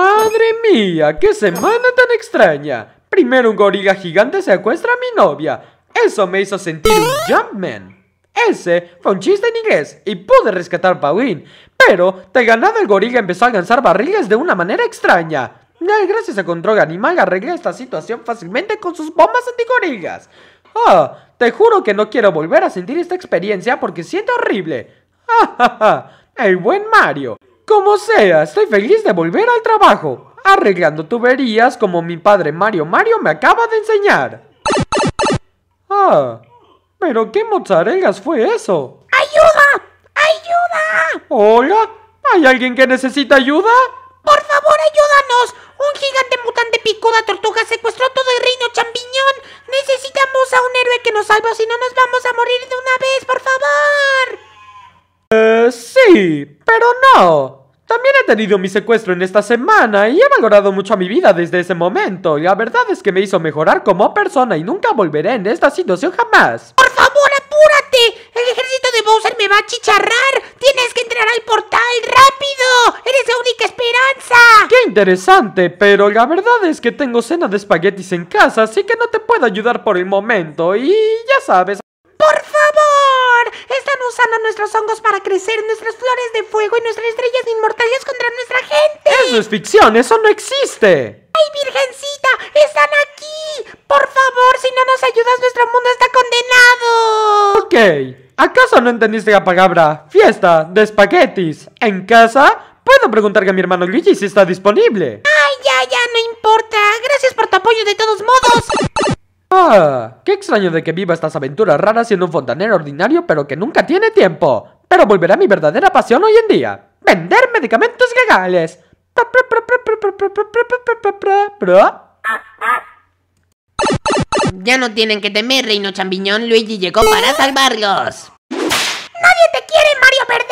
¡Madre mía! ¡Qué semana tan extraña! Primero un gorila gigante secuestra a mi novia. Eso me hizo sentir un Jumpman. Ese fue un chiste en inglés y pude rescatar a Pauline. Pero de ganado el gorila empezó a lanzar barriles de una manera extraña. Gracias a Control Animal arreglé esta situación fácilmente con sus bombas antigorigas. Ah, te juro que no quiero volver a sentir esta experiencia porque siento horrible. ¡Ja, ja, ja! ¡El buen Mario! Como sea, estoy feliz de volver al trabajo, arreglando tuberías como mi padre Mario Mario me acaba de enseñar. Ah, pero qué mozzarellas fue eso. ¡Ayuda! ¡Ayuda! Hola, ¿hay alguien que necesita ayuda? Por favor, ayúdanos. Un gigante mutante picuda tortuga secuestró todo el reino champiñón. Necesitamos a un héroe que nos salve, si no nos vamos a morir de una vez, por favor. Eh, sí, pero no. También he tenido mi secuestro en esta semana y he valorado mucho a mi vida desde ese momento. La verdad es que me hizo mejorar como persona y nunca volveré en esta situación jamás. ¡Por favor, apúrate! ¡El ejército de Bowser me va a chicharrar! ¡Tienes que entrar al portal rápido! ¡Eres la única esperanza! ¡Qué interesante! Pero la verdad es que tengo cena de espaguetis en casa, así que no te puedo ayudar por el momento y ya sabes a nuestros hongos para crecer, nuestras flores de fuego y nuestras estrellas inmortales contra nuestra gente. Eso es ficción, eso no existe. ¡Ay, Virgencita! ¡Están aquí! Por favor, si no nos ayudas, nuestro mundo está condenado. Ok. ¿Acaso no entendiste la palabra fiesta de espaguetis en casa? Puedo preguntarle a mi hermano Luigi si está disponible. Ay, ya, ya, no importa. Gracias por tu apoyo de todos modos. ¡Ah! ¡Qué extraño de que viva estas aventuras raras siendo un fontanero ordinario pero que nunca tiene tiempo! Pero volverá mi verdadera pasión hoy en día. ¡Vender medicamentos legales! Ya no tienen que temer, Reino Champiñón. Luigi llegó para salvarlos. ¡Nadie te quiere, Mario Verde!